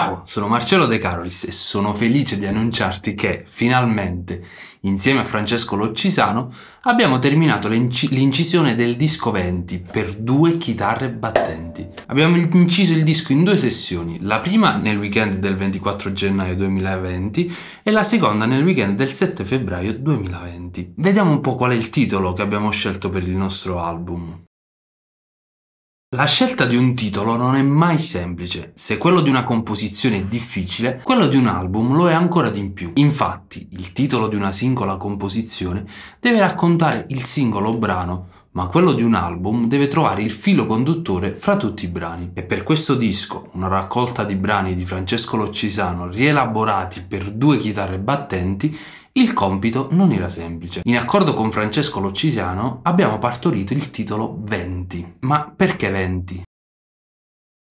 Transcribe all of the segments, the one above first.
Ciao, sono Marcello De Carolis e sono felice di annunciarti che finalmente, insieme a Francesco Loccisano, abbiamo terminato l'incisione del disco 20 per due chitarre battenti. Abbiamo inciso il disco in due sessioni, la prima nel weekend del 24 gennaio 2020 e la seconda nel weekend del 7 febbraio 2020. Vediamo un po' qual è il titolo che abbiamo scelto per il nostro album. La scelta di un titolo non è mai semplice. Se quello di una composizione è difficile, quello di un album lo è ancora di più. Infatti, il titolo di una singola composizione deve raccontare il singolo brano, ma quello di un album deve trovare il filo conduttore fra tutti i brani. E per questo disco, una raccolta di brani di Francesco Loccisano rielaborati per due chitarre battenti, il compito non era semplice. In accordo con Francesco Loccisiano abbiamo partorito il titolo 20. Ma perché 20?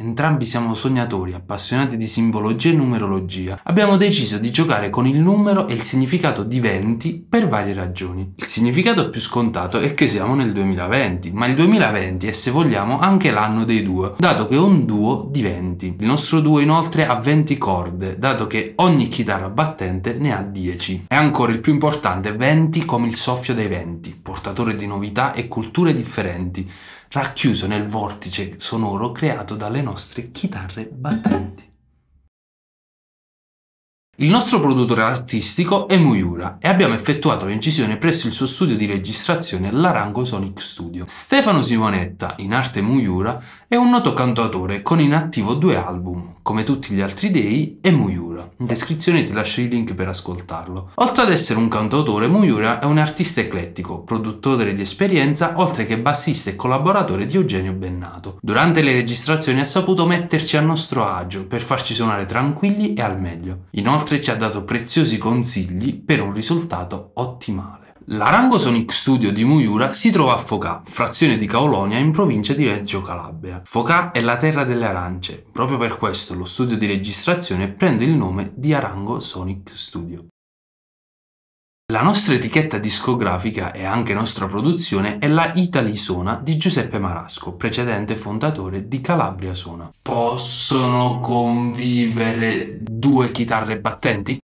Entrambi siamo sognatori, appassionati di simbologia e numerologia. Abbiamo deciso di giocare con il numero e il significato di 20 per varie ragioni. Il significato più scontato è che siamo nel 2020, ma il 2020 è se vogliamo anche l'anno dei due, dato che è un duo di 20. Il nostro duo inoltre ha 20 corde, dato che ogni chitarra battente ne ha 10. E ancora il più importante, 20 come il soffio dei venti, portatore di novità e culture differenti racchiuso nel vortice sonoro creato dalle nostre chitarre battenti. Il nostro produttore artistico è Muyura e abbiamo effettuato l'incisione presso il suo studio di registrazione l'Arango Sonic Studio. Stefano Simonetta, in arte Muyura, è un noto cantautore con in attivo due album, come tutti gli altri dei, e Muyura. In descrizione ti lascio i link per ascoltarlo. Oltre ad essere un cantautore, Muyura è un artista eclettico, produttore di esperienza, oltre che bassista e collaboratore di Eugenio Bennato. Durante le registrazioni ha saputo metterci a nostro agio per farci suonare tranquilli e al meglio. Inoltre inoltre ci ha dato preziosi consigli per un risultato ottimale. L'arango Sonic Studio di Muyura si trova a Focà, frazione di Caolonia in provincia di Reggio Calabria. Focà è la terra delle arance, proprio per questo lo studio di registrazione prende il nome di Arango Sonic Studio. La nostra etichetta discografica e anche nostra produzione è la Italisona di Giuseppe Marasco, precedente fondatore di Calabria Sona. Possono convivere due chitarre battenti?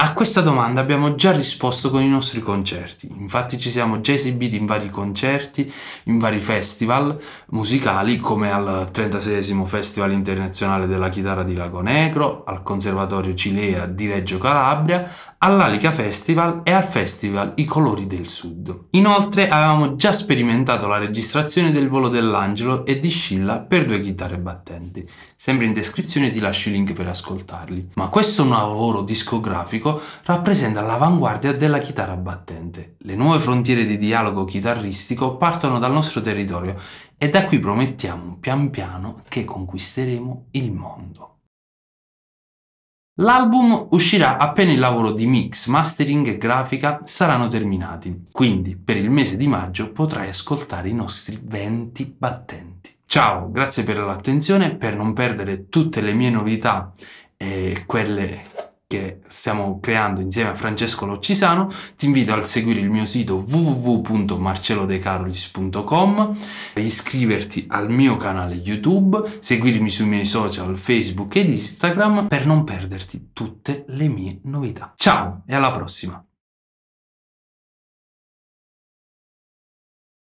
A questa domanda abbiamo già risposto con i nostri concerti, infatti ci siamo già esibiti in vari concerti, in vari festival musicali come al 36 Festival Internazionale della Chitarra di Lago Negro, al Conservatorio Cilea di Reggio Calabria, all'Alica Festival e al Festival I Colori del Sud. Inoltre avevamo già sperimentato la registrazione del volo dell'angelo e di Scilla per due chitarre battenti. Sempre in descrizione ti lascio i link per ascoltarli. Ma questo è un lavoro discografico Federico rappresenta l'avanguardia della chitarra battente. Le nuove frontiere di dialogo chitarristico partono dal nostro territorio e da qui promettiamo pian piano che conquisteremo il mondo. L'album uscirà appena il lavoro di mix, mastering e grafica saranno terminati, quindi per il mese di maggio potrai ascoltare i nostri 20 battenti. Ciao, grazie per l'attenzione, per non perdere tutte le mie novità e quelle che stiamo creando insieme a Francesco Loccisano, ti invito a seguire il mio sito www.marcellodecarolis.com, iscriverti al mio canale YouTube, seguirmi sui miei social Facebook ed Instagram per non perderti tutte le mie novità. Ciao e alla prossima!